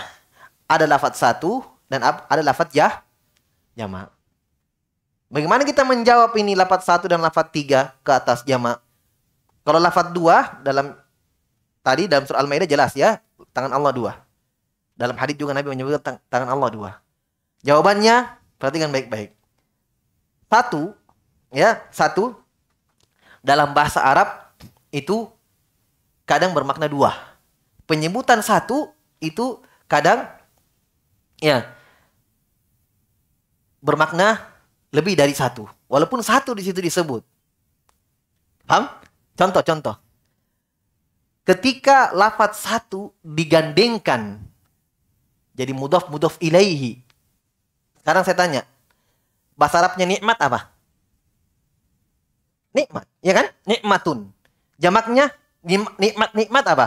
ada lafaz satu, dan ada lafaz ya jamak. Bagaimana kita menjawab ini lafaz satu dan lafaz tiga ke atas jamak? Kalau lafaz dua dalam tadi dalam surah Al-Maidah jelas ya, tangan Allah dua. Dalam hadis juga Nabi menyebut tangan Allah dua. Jawabannya perhatikan baik-baik. Satu, ya, satu dalam bahasa Arab itu kadang bermakna dua. Penyebutan satu itu kadang ya bermakna lebih dari satu. Walaupun satu di situ disebut. Paham? Contoh-contoh. Ketika lafat satu digandengkan jadi mudaf mudaf ilaihi sekarang saya tanya, bahasa Arabnya nikmat apa? Nikmat, ya kan? Nikmatun. Jamaknya nikmat nikmat apa?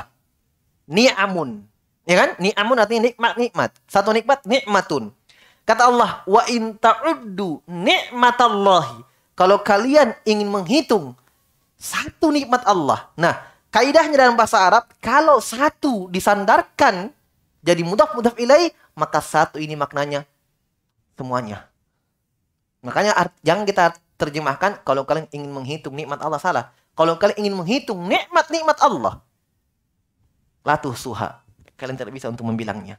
Ni'amun. Ya kan? Ni'amun artinya nikmat-nikmat. Satu nikmat nikmatun. Kata Allah, wa in ta'uddu nikmatallahi. Kalau kalian ingin menghitung satu nikmat Allah. Nah, kaidahnya dalam bahasa Arab, kalau satu disandarkan jadi mudaf mudaf ilai, maka satu ini maknanya semuanya. Makanya art, jangan kita terjemahkan kalau kalian ingin menghitung nikmat Allah salah. Kalau kalian ingin menghitung nikmat-nikmat Allah, latuh suha. Kalian tidak bisa untuk membilangnya.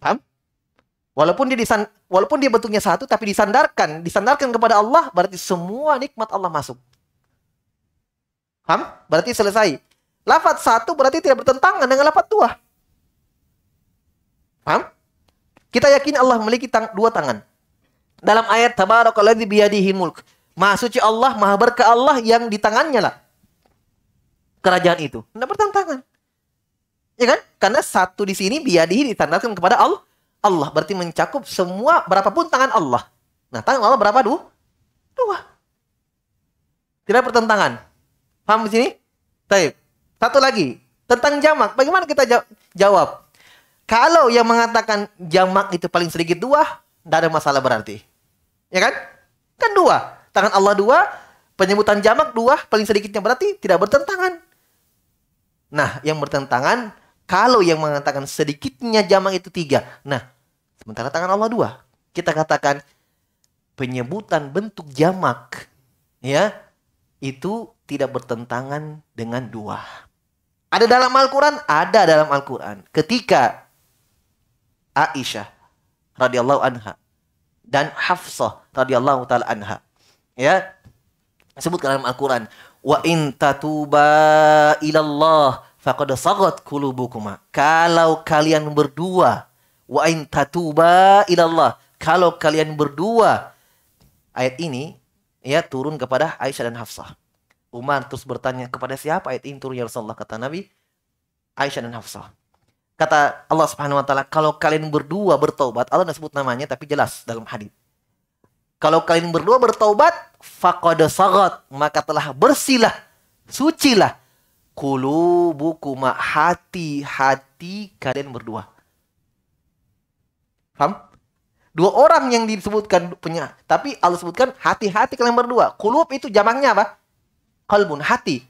Paham? Walaupun dia disan, walaupun dia bentuknya satu tapi disandarkan, disandarkan kepada Allah berarti semua nikmat Allah masuk. Paham? Berarti selesai. Lafat satu berarti tidak bertentangan dengan lafat dua. Paham? Kita yakin Allah memiliki tang dua tangan. Dalam ayat tabarakalladzi biyadihi mulk. Maha suci Allah, maha berkah Allah yang di tangannya lah. Kerajaan itu. Tidak bertentangan. Ya kan? Karena satu di sini biyadihi ditandakan kepada Allah. Allah berarti mencakup semua berapapun tangan Allah. Nah, tangan Allah berapa dulu? Dua. Tidak bertentangan. Paham di sini? Baik. Satu lagi, tentang jamak. Bagaimana kita jawab? Kalau yang mengatakan jamak itu paling sedikit dua, tidak ada masalah berarti. Ya kan? Kan dua. Tangan Allah dua, penyebutan jamak dua, paling sedikitnya berarti tidak bertentangan. Nah, yang bertentangan, kalau yang mengatakan sedikitnya jamak itu tiga. Nah, sementara tangan Allah dua. Kita katakan penyebutan bentuk jamak ya itu tidak bertentangan dengan dua. Ada dalam Al-Quran? Ada dalam Al-Quran. Ketika Aisyah radhiyallahu anha dan Hafsah radhiyallahu taala anha. Ya. Sebutkan dalam Al-Qur'an, "Wa in tatuba ilallah faqad saghat qulubukuma." Kalau kalian berdua, wa in tatuba ilallah, kalau kalian berdua ayat ini ya turun kepada Aisyah dan Hafsah. Umar terus bertanya kepada siapa ayat ini turun ya Rasulullah kata Nabi Aisyah dan Hafsah kata Allah Subhanahu wa taala, kalau kalian berdua bertobat, Allah tidak sebut namanya tapi jelas dalam hadis. Kalau kalian berdua bertobat, faqad sagat, maka telah bersilah, sucilah kulubukuma hati-hati kalian berdua. Paham? Dua orang yang disebutkan punya, tapi Allah sebutkan hati-hati kalian berdua. Kulub itu jamaknya apa? Kolbun, hati.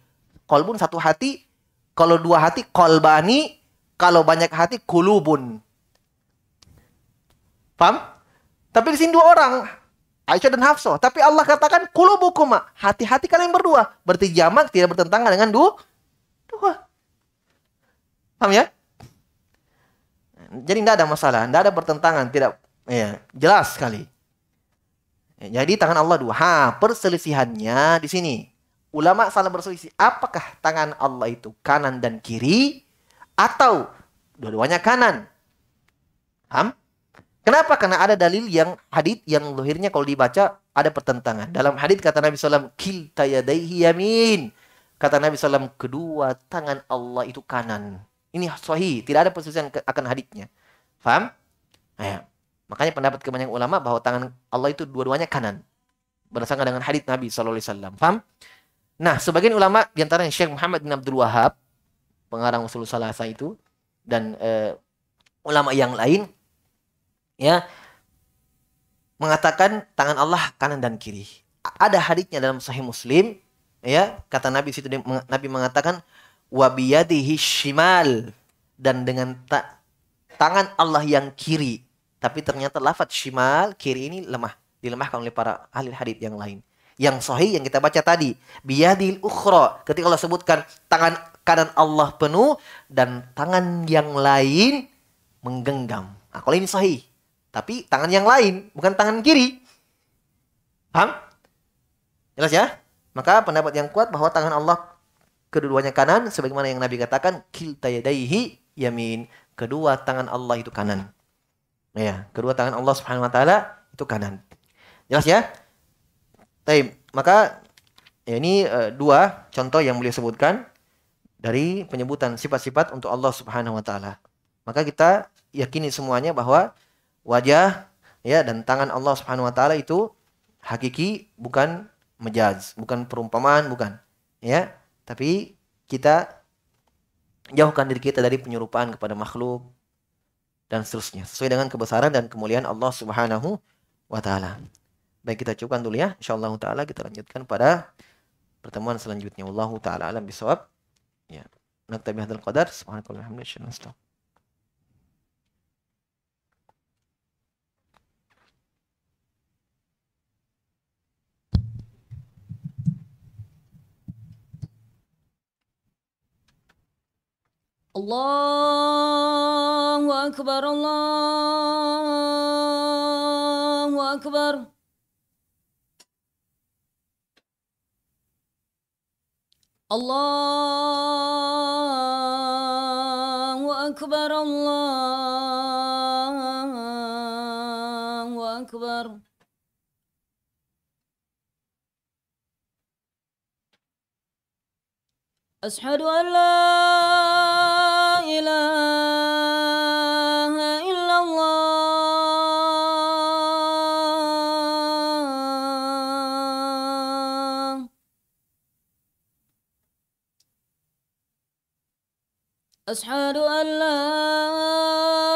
Kolbun satu hati. Kalau dua hati, kolbani kalau banyak hati kulubun. Paham? Tapi di sini dua orang, Aisyah dan Hafsah. Tapi Allah katakan kulubukuma, hati-hati kalian berdua. Berarti jamak tidak bertentangan dengan dua. Dua. Paham ya? Jadi tidak ada masalah, tidak ada pertentangan, tidak ya, jelas sekali. Jadi tangan Allah dua. Ha, perselisihannya di sini. Ulama salah berselisih apakah tangan Allah itu kanan dan kiri atau dua-duanya kanan. Paham? Kenapa? Karena ada dalil yang hadith yang lahirnya kalau dibaca ada pertentangan. Dalam hadith kata Nabi SAW, Kil yamin. Kata Nabi SAW, kedua tangan Allah itu kanan. Ini sahih, tidak ada persisian akan hadithnya. Faham? ya. Makanya pendapat kebanyakan ulama bahwa tangan Allah itu dua-duanya kanan. Berdasarkan dengan hadith Nabi SAW. Faham? Nah, sebagian ulama diantara Syekh Muhammad bin Abdul Wahab pengarang usul salasa itu dan uh, ulama yang lain ya mengatakan tangan Allah kanan dan kiri. Ada hadisnya dalam Sahih Muslim ya kata Nabi situ Nabi mengatakan wabiyadihi shimal dan dengan ta tangan Allah yang kiri tapi ternyata lafadz shimal kiri ini lemah dilemahkan oleh para ahli hadis yang lain yang sahih yang kita baca tadi biyadil ukhra ketika Allah sebutkan tangan kanan Allah penuh dan tangan yang lain menggenggam. Nah, kalau ini sahih, tapi tangan yang lain bukan tangan kiri. Paham? Jelas ya? Maka pendapat yang kuat bahwa tangan Allah keduanya kanan sebagaimana yang Nabi katakan kiltayadaihi yamin. Kedua tangan Allah itu kanan. Ya, kedua tangan Allah Subhanahu wa taala itu kanan. Jelas ya? Baik, maka ya ini uh, dua contoh yang boleh sebutkan dari penyebutan sifat-sifat untuk Allah Subhanahu wa taala. Maka kita yakini semuanya bahwa wajah ya dan tangan Allah Subhanahu wa taala itu hakiki bukan mejaz, bukan perumpamaan, bukan. Ya, tapi kita jauhkan diri kita dari penyerupaan kepada makhluk dan seterusnya sesuai dengan kebesaran dan kemuliaan Allah Subhanahu wa taala. Baik kita cukupkan dulu ya. Insyaallah taala kita lanjutkan pada pertemuan selanjutnya. Wallahu taala alam bisawab. نكتب بهذا القدر سبحانك اللهم وبحمدك اشهد ان لا اله الله أكبر الله أكبر الله أكبر الله أكبر أشهد أن لا إله أشهد أن لا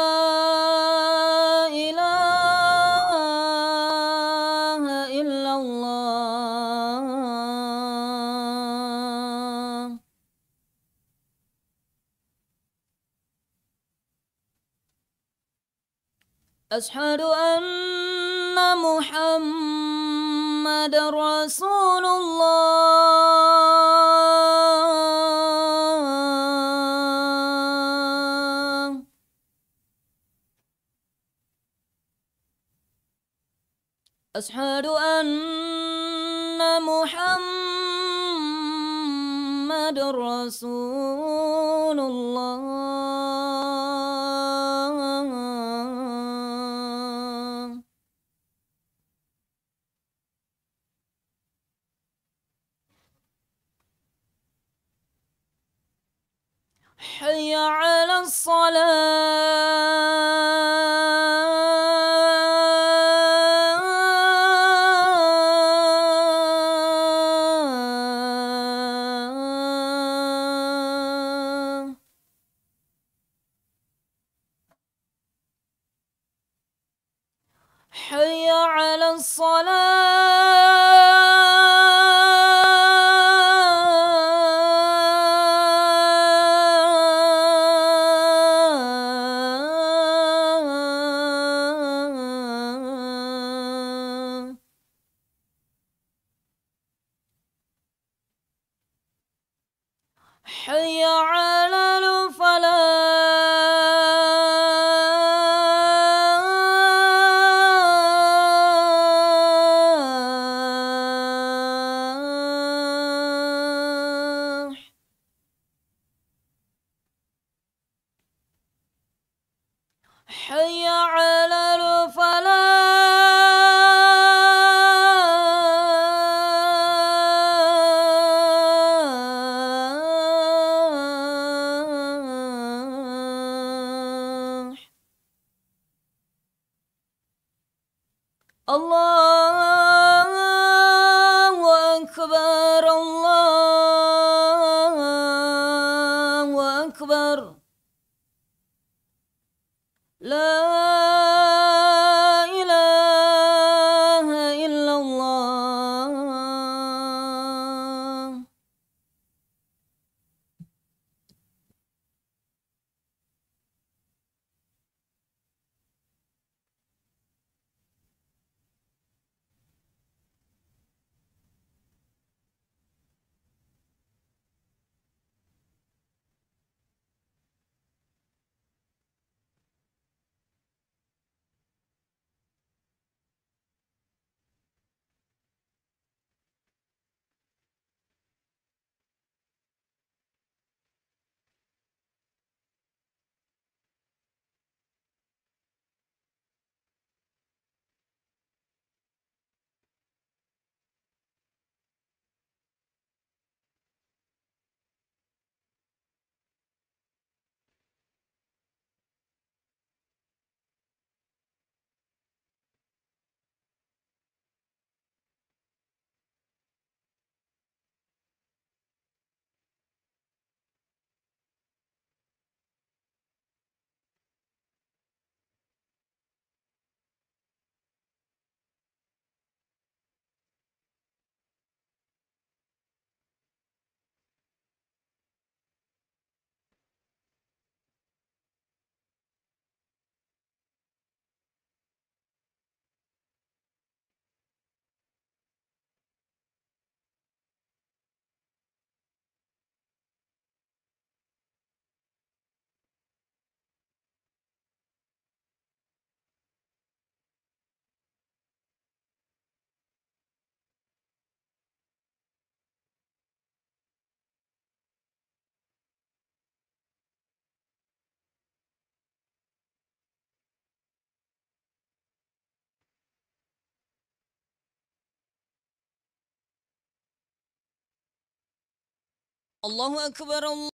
Allahu Ekber Allah.